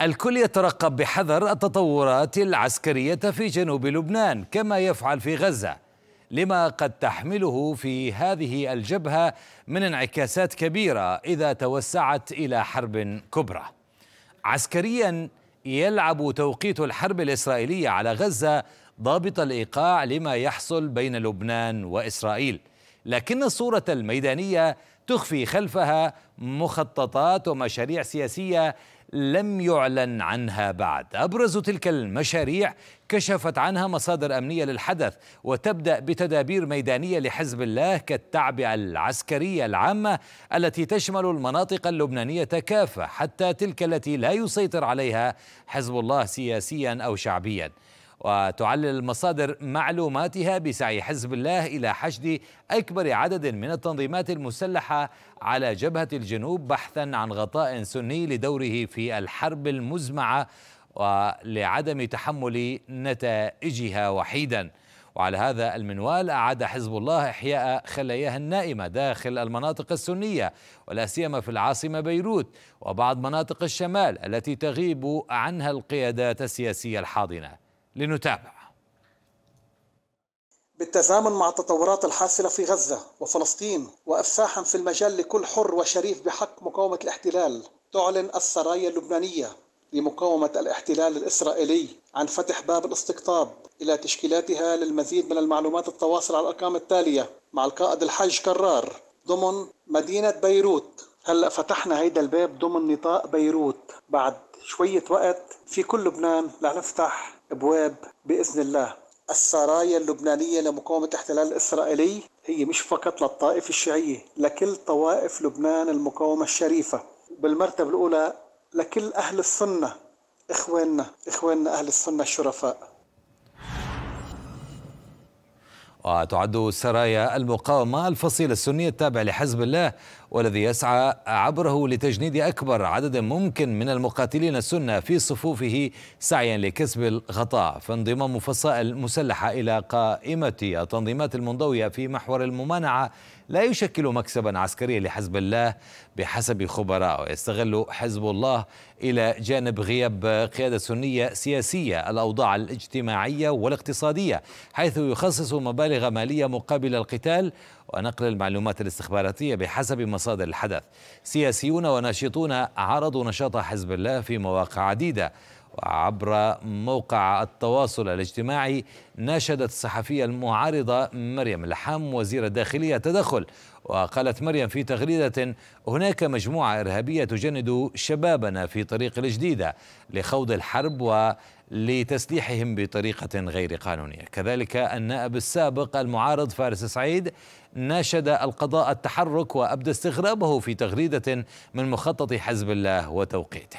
الكل يترقب بحذر التطورات العسكرية في جنوب لبنان كما يفعل في غزة لما قد تحمله في هذه الجبهة من انعكاسات كبيرة إذا توسعت إلى حرب كبرى عسكريا يلعب توقيت الحرب الإسرائيلية على غزة ضابط الإيقاع لما يحصل بين لبنان وإسرائيل لكن الصورة الميدانية تخفي خلفها مخططات ومشاريع سياسيه لم يعلن عنها بعد ابرز تلك المشاريع كشفت عنها مصادر امنيه للحدث وتبدا بتدابير ميدانيه لحزب الله كالتعبئه العسكريه العامه التي تشمل المناطق اللبنانيه كافه حتى تلك التي لا يسيطر عليها حزب الله سياسيا او شعبيا وتعلل المصادر معلوماتها بسعي حزب الله إلى حشد أكبر عدد من التنظيمات المسلحة على جبهة الجنوب بحثا عن غطاء سني لدوره في الحرب المزمعة ولعدم تحمل نتائجها وحيدا وعلى هذا المنوال أعاد حزب الله إحياء خلاياها النائمة داخل المناطق السنية ولا سيما في العاصمة بيروت وبعض مناطق الشمال التي تغيب عنها القيادات السياسية الحاضنة لنتابع بالتزامن مع التطورات الحاصلة في غزة وفلسطين وإفساحا في المجال لكل حر وشريف بحق مقاومة الاحتلال تعلن السرايا اللبنانية لمقاومة الاحتلال الإسرائيلي عن فتح باب الاستقطاب إلى تشكيلاتها للمزيد من المعلومات التواصل على الأرقام التالية مع القائد الحج كرار ضمن مدينة بيروت هلا فتحنا هيدا الباب ضمن نطاق بيروت بعد شوية وقت في كل لبنان لنفتح ابواب باذن الله السرايا اللبنانيه لمقاومه الاحتلال الاسرائيلي هي مش فقط للطائفه الشيعيه لكل طوائف لبنان المقاومه الشريفه بالمرتبه الاولى لكل اهل السنه اخواننا اخواننا اهل السنه الشرفاء وتعد سرايا المقاومة الفصيل السني التابع لحزب الله والذي يسعى عبره لتجنيد أكبر عدد ممكن من المقاتلين السنة في صفوفه سعيا لكسب الغطاء فانضمام فصائل مسلحة إلى قائمة التنظيمات المنضوية في محور الممانعة لا يشكل مكسبا عسكريا لحزب الله بحسب خبراء ويستغل حزب الله إلى جانب غياب قيادة سنية سياسية الأوضاع الاجتماعية والاقتصادية حيث يخصص مبالغ مالية مقابل القتال ونقل المعلومات الاستخباراتية بحسب مصادر مصادر الحدث سياسيون وناشطون عرضوا نشاط حزب الله في مواقع عديدة وعبر موقع التواصل الاجتماعي ناشدت الصحفية المعارضة مريم الحام وزير الداخلية التدخل وقالت مريم في تغريدة هناك مجموعة إرهابية تجند شبابنا في طريق الجديدة لخوض الحرب و لتسليحهم بطريقة غير قانونية كذلك النائب السابق المعارض فارس سعيد ناشد القضاء التحرك وأبدى استغرابه في تغريدة من مخطط حزب الله وتوقيته